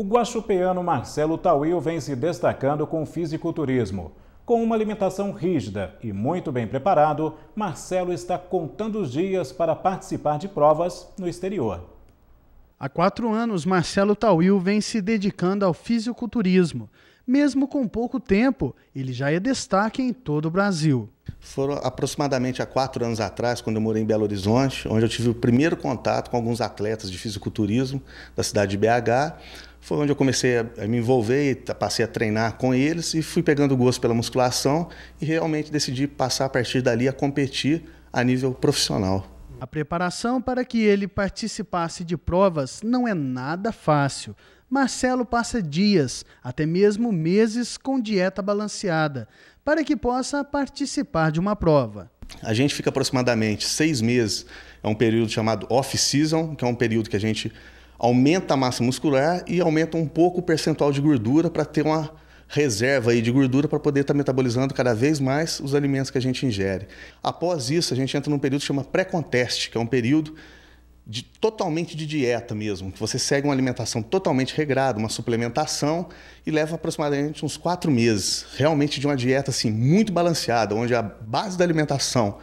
o guaxupeano Marcelo Tawil vem se destacando com o fisiculturismo. Com uma alimentação rígida e muito bem preparado, Marcelo está contando os dias para participar de provas no exterior. Há quatro anos, Marcelo Tawil vem se dedicando ao fisiculturismo. Mesmo com pouco tempo, ele já é destaque em todo o Brasil. Foram aproximadamente há quatro anos atrás, quando eu morei em Belo Horizonte, onde eu tive o primeiro contato com alguns atletas de fisiculturismo da cidade de BH. Foi onde eu comecei a me envolver e passei a treinar com eles e fui pegando gosto pela musculação e realmente decidi passar a partir dali a competir a nível profissional. A preparação para que ele participasse de provas não é nada fácil. Marcelo passa dias, até mesmo meses, com dieta balanceada, para que possa participar de uma prova. A gente fica aproximadamente seis meses, é um período chamado off-season, que é um período que a gente aumenta a massa muscular e aumenta um pouco o percentual de gordura para ter uma reserva aí de gordura para poder estar tá metabolizando cada vez mais os alimentos que a gente ingere. Após isso, a gente entra num período que chama pré-conteste, que é um período de, totalmente de dieta mesmo, que você segue uma alimentação totalmente regrada, uma suplementação e leva aproximadamente uns quatro meses, realmente de uma dieta assim muito balanceada, onde a base da alimentação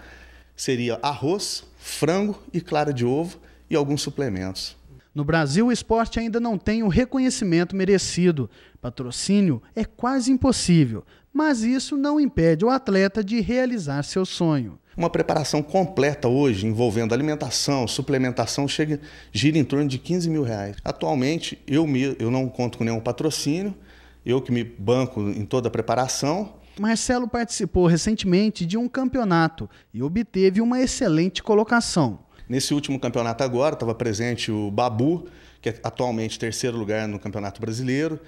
seria arroz, frango e clara de ovo e alguns suplementos. No Brasil, o esporte ainda não tem o reconhecimento merecido. Patrocínio é quase impossível, mas isso não impede o atleta de realizar seu sonho. Uma preparação completa hoje, envolvendo alimentação, suplementação, chega, gira em torno de 15 mil reais. Atualmente, eu, me, eu não conto com nenhum patrocínio, eu que me banco em toda a preparação. Marcelo participou recentemente de um campeonato e obteve uma excelente colocação. Nesse último campeonato agora, estava presente o Babu, que é atualmente terceiro lugar no Campeonato Brasileiro.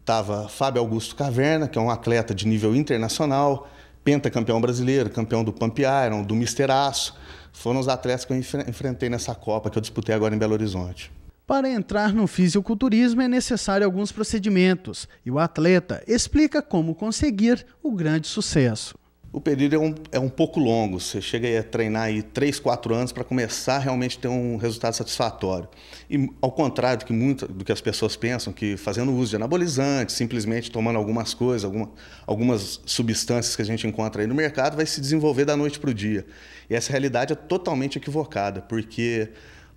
Estava Fábio Augusto Caverna, que é um atleta de nível internacional, pentacampeão brasileiro, campeão do Pump Iron, do Mister Aço. Foram os atletas que eu enfrentei nessa Copa que eu disputei agora em Belo Horizonte. Para entrar no fisiculturismo é necessário alguns procedimentos e o atleta explica como conseguir o grande sucesso o período é um, é um pouco longo. Você chega a treinar aí 3, 4 anos para começar realmente a ter um resultado satisfatório. E ao contrário do que, muito, do que as pessoas pensam, que fazendo uso de anabolizante, simplesmente tomando algumas coisas, alguma, algumas substâncias que a gente encontra aí no mercado, vai se desenvolver da noite para o dia. E essa realidade é totalmente equivocada, porque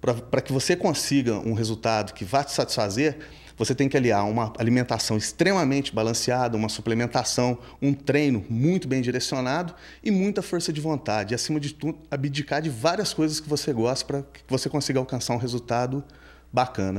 para que você consiga um resultado que vá te satisfazer, você tem que aliar uma alimentação extremamente balanceada, uma suplementação, um treino muito bem direcionado e muita força de vontade. E, acima de tudo, abdicar de várias coisas que você gosta para que você consiga alcançar um resultado bacana.